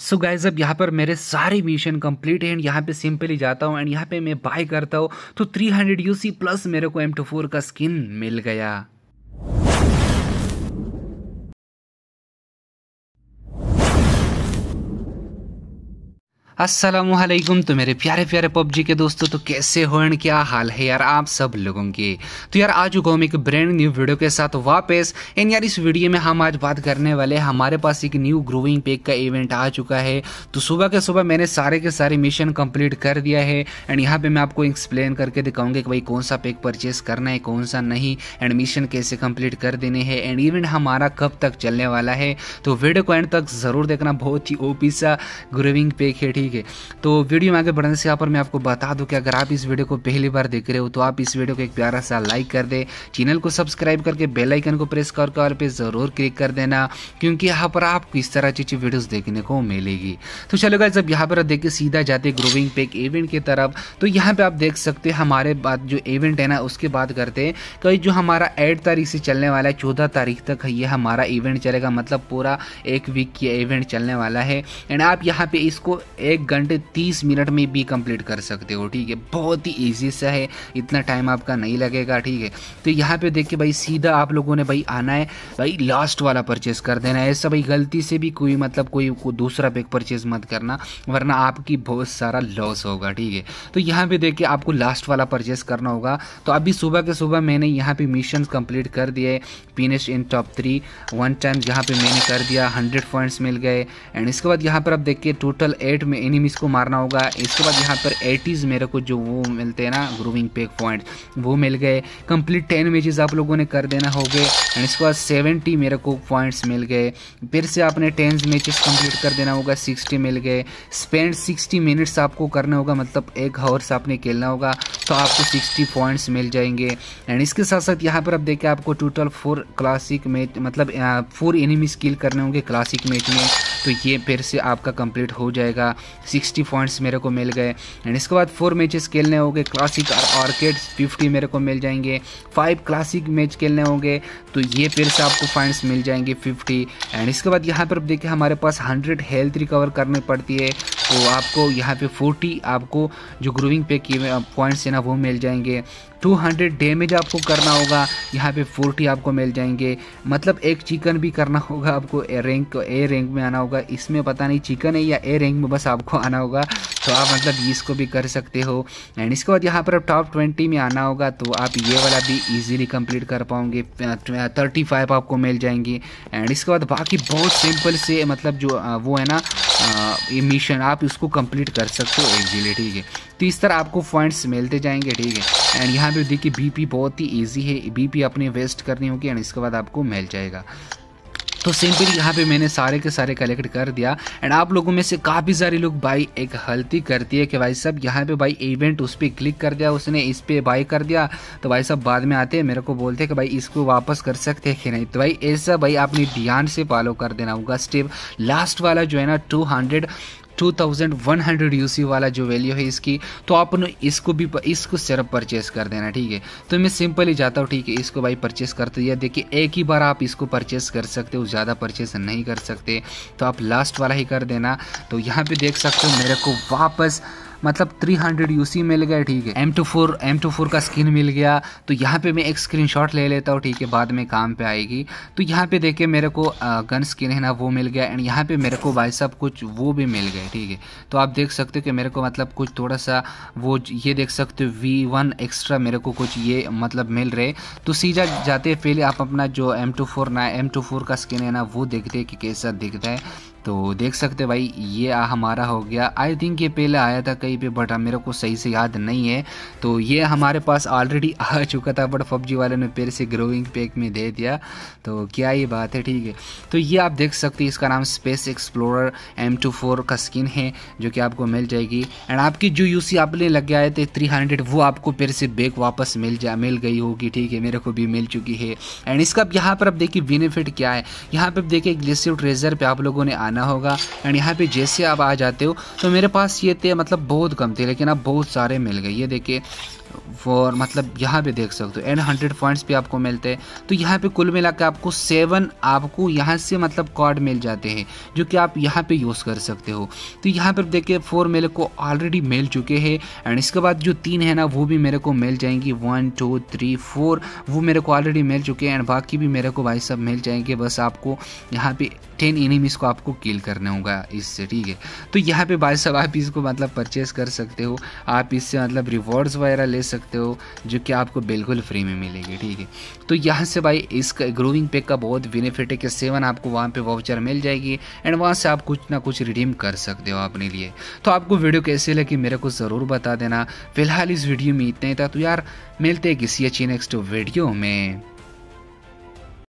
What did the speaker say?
so guys अब यहाँ पर मेरे सारे मिशन कंप्लीट है एंड यहाँ पे सिंपली जाता हूँ एंड यहाँ पे मैं बाय करता हूँ तो 300 यूसी प्लस मेरे को एम का स्किन मिल गया असलम तो मेरे प्यारे प्यारे पबजी के दोस्तों तो कैसे हो एंड क्या हाल है यार आप सब लोगों के तो यार आज चुका हम एक ब्रांड न्यू वीडियो के साथ वापस एंड यार इस वीडियो में हम आज बात करने वाले हमारे पास एक न्यू ग्रोइंग पैक का इवेंट आ चुका है तो सुबह के सुबह मैंने सारे के सारे मिशन कंप्लीट कर दिया है एंड यहाँ पर मैं आपको एक्सप्लेन करके दिखाऊंगी कि भाई कौन सा पैक परचेस करना है कौन सा नहीं एंड मिशन कैसे कम्प्लीट कर देने हैं एंड इवेंट हमारा कब तक चलने वाला है तो वीडियो को एंड तक ज़रूर देखना बहुत ही ओपी सा ग्रोविंग पैक है ठीक ठीक है तो वीडियो में आगे बढ़ने से यहाँ पर मैं आपको बता दूँ कि अगर आप इस वीडियो को पहली बार देख रहे हो तो आप इस वीडियो को एक प्यारा सा लाइक कर दे चैनल को सब्सक्राइब करके बेलाइकन को प्रेस कर कर पे ज़रूर क्लिक कर देना क्योंकि यहाँ पर आपको इस तरह अच्छी अच्छी वीडियोज़ देखने को मिलेगी तो चलो गाइज अब यहाँ पर देखिए सीधा जाते ग्रोविंग पेक इवेंट की तरफ तो यहाँ पर आप देख सकते हैं हमारे बाद जो इवेंट है ना उसके बाद करते हैं कई जो हमारा एट तारीख से चलने वाला है चौदह तारीख तक ये हमारा इवेंट चलेगा मतलब पूरा एक वीक की इवेंट चलने वाला है एंड आप यहाँ पे इसको एक एक घंटे तीस मिनट में भी कंप्लीट कर सकते हो ठीक है बहुत ही ईजी सा है इतना टाइम आपका नहीं लगेगा ठीक है तो यहाँ पे देखिए भाई सीधा आप लोगों ने भाई आना है भाई लास्ट वाला परचेज कर देना है ऐसा भाई गलती से भी कोई मतलब कोई को दूसरा बैग परचेज मत करना वरना आपकी बहुत सारा लॉस होगा ठीक है तो यहाँ पे देखिए आपको लास्ट वाला परचेज करना होगा तो अभी सुबह के सुबह मैंने यहाँ पे मिशन कंप्लीट कर दिए finish in top three one time यहाँ पे मैंने कर दिया हंड्रेड पॉइंट्स मिल गए एंड इसके बाद यहाँ पर आप देखिए टोटल एट में एनिमीज़ को मारना होगा इसके बाद यहाँ पर एटीज़ मेरे को जो वो मिलते हैं ना ग्रूविंग पेक पॉइंट वो मिल गए कंप्लीट टेन मैचेस आप लोगों ने कर देना हो गए एंड इसके बाद सेवेंटी मेरे को पॉइंट्स मिल गए फिर से आपने टेन मैचेस कंप्लीट कर देना होगा सिक्सटी मिल गए स्पेंड सिक्सटी मिनट्स आपको करना होगा मतलब एक हावर्स आपने खेलना होगा तो आपको सिक्सटी पॉइंट्स मिल जाएंगे एंड इसके साथ साथ यहाँ पर आप देखिए आपको टोटल फोर क्लासिक मैच मतलब फोर एनिमी स्किल करने होंगे क्लासिक मैच में तो ये फिर से आपका कंप्लीट हो जाएगा सिक्सटी पॉइंट्स मेरे को मिल गए एंड इसके बाद फोर मैचेस खेलने होंगे क्लासिक और आर्केड्स फिफ्टी मेरे को मिल जाएंगे फाइव क्लासिक मैच खेलने होंगे तो ये फिर से आपको पॉइंट्स मिल जाएंगे फिफ्टी एंड इसके बाद यहाँ पर देखिए हमारे पास हंड्रेड हेल्थ रिकवर करनी पड़ती है तो आपको यहाँ पे 40 आपको जो ग्रूविंग पे किए पॉइंट्स है ना वो मिल जाएंगे 200 डैमेज आपको करना होगा यहाँ पे 40 आपको मिल जाएंगे मतलब एक चिकन भी करना होगा आपको ए रैंक ए रैंक में आना होगा इसमें पता नहीं चिकन है या ए रैंक में बस आपको आना होगा तो आप मतलब इसको भी कर सकते हो एंड इसके बाद यहाँ पर टॉप ट्वेंटी में आना होगा तो आप ये वाला भी ईज़िली कम्प्लीट कर पाओगे थर्टी फाइव तो, आपको मिल जाएंगे एंड इसके बाद बाकी बहुत सिंपल से मतलब जो वो है ना ये मिशन आप इसको कंप्लीट कर सकते हो इजीली ठीक है तो इस तरह आपको पॉइंट्स मिलते जाएंगे ठीक है एंड यहाँ पे देखिए बीपी बहुत ही इजी है बीपी अपने वेस्ट करनी होगी एंड इसके बाद आपको मिल जाएगा तो सिंपली यहाँ पे मैंने सारे के सारे कलेक्ट कर दिया एंड आप लोगों में से काफ़ी सारे लोग भाई एक गलती करती है कि भाई साहब यहाँ पे भाई इवेंट उस पर क्लिक कर दिया उसने इस पर बाई कर दिया तो भाई साहब बाद में आते हैं मेरे को बोलते हैं कि भाई इसको वापस कर सकते हैं कि नहीं तो भाई ऐसा भाई आपने ध्यान से फॉलो कर देना होगा स्टेप लास्ट वाला जो है ना टू हंड्रेड 2100 यूसी वाला जो वैल्यू है इसकी तो आप इसको भी इसको सिर्फ परचेस कर देना ठीक है तो मैं सिंपली जाता हूँ ठीक है इसको भाई परचेस करते या देखिए एक ही बार आप इसको परचेस कर सकते हो ज़्यादा परचेस नहीं कर सकते तो आप लास्ट वाला ही कर देना तो यहाँ पर देख सकते हो मेरे को वापस मतलब 300 यूसी मिल गया ठीक है M two four M two four का स्किन मिल गया तो यहाँ पे मैं एक स्क्रीन शॉट ले लेता हूँ ठीक है बाद में काम पे आएगी तो यहाँ पे देखिए मेरे को गन स्किन है ना वो मिल गया एंड यहाँ पे मेरे को भाई साहब कुछ वो भी मिल गए ठीक है तो आप देख सकते हो कि मेरे को मतलब कुछ थोड़ा सा वो ये देख सकते हो वी वन एक्स्ट्रा मेरे को कुछ ये मतलब मिल रहे तो सीधा जाते पहले आप अपना जो एम टू फोर ना एम टू फोर का स्किन है ना वो देखते हैं कि कैसा दिखता है तो देख सकते भाई ये हमारा हो गया आई थिंक ये पहले आया था कहीं पे बट मेरे को सही से याद नहीं है तो ये हमारे पास ऑलरेडी आ चुका था बट पबजी वाले ने पेर से ग्रोइंग पैक में दे दिया तो क्या ये बात है ठीक है तो ये आप देख सकते हैं इसका नाम space explorer M two four का स्किन है जो कि आपको मिल जाएगी एंड आपकी जो यू सी आपने लग गया थे थ्री हंड्रेड वो आपको पेर से बैक वापस मिल जा मिल गई होगी ठीक है मेरे को भी मिल चुकी है एंड इसका यहाँ पर आप देखिए बेनिफिट क्या है यहाँ पर आप देखिए ग्लेशियर ट्रेजर पर आप लोगों ने आना लेना होगा एंड यहाँ पे जैसे आप आ जाते हो तो मेरे पास ये थे मतलब बहुत कम थे लेकिन अब बहुत सारे मिल गए ये देखिए फॉर मतलब यहाँ पे देख सकते हो एंड हंड्रेड पॉइंट्स भी आपको मिलते हैं तो यहाँ पे कुल मिला के आपको सेवन आपको यहाँ से मतलब कार्ड मिल जाते हैं जो कि आप यहाँ पे यूज़ कर सकते हो तो यहाँ पर देखिए फोर मेरे को ऑलरेडी मिल चुके हैं एंड इसके बाद जो तीन है ना वो भी मेरे को मिल जाएंगी वन टू थ्री फोर वो मेरे को ऑलरेडी मिल चुके हैं एंड बाकी भी मेरे को भाई सब मिल जाएंगे बस आपको यहाँ पर टेन इनिमीज को आपको किल करना होगा इससे ठीक है तो यहाँ पर भाई साहब आप इसको मतलब परचेज कर सकते हो आप इससे मतलब रिवॉर्ड्स वगैरह ले ले सकते हो जो कि आपको बिल्कुल फ्री में मिलेगी ठीक है तो यहाँ से भाई इसका ग्रोविंग पैक का बहुत बेनिफिट है कि सेवन आपको वहाँ पे वाउचर मिल जाएगी एंड वहाँ से आप कुछ ना कुछ रिडीम कर सकते हो अपने लिए तो आपको वीडियो कैसे लगी मेरे को ज़रूर बता देना फिलहाल इस वीडियो में इतना ही था तो यार मिलते किसी अच्छी नेक्स्ट वीडियो में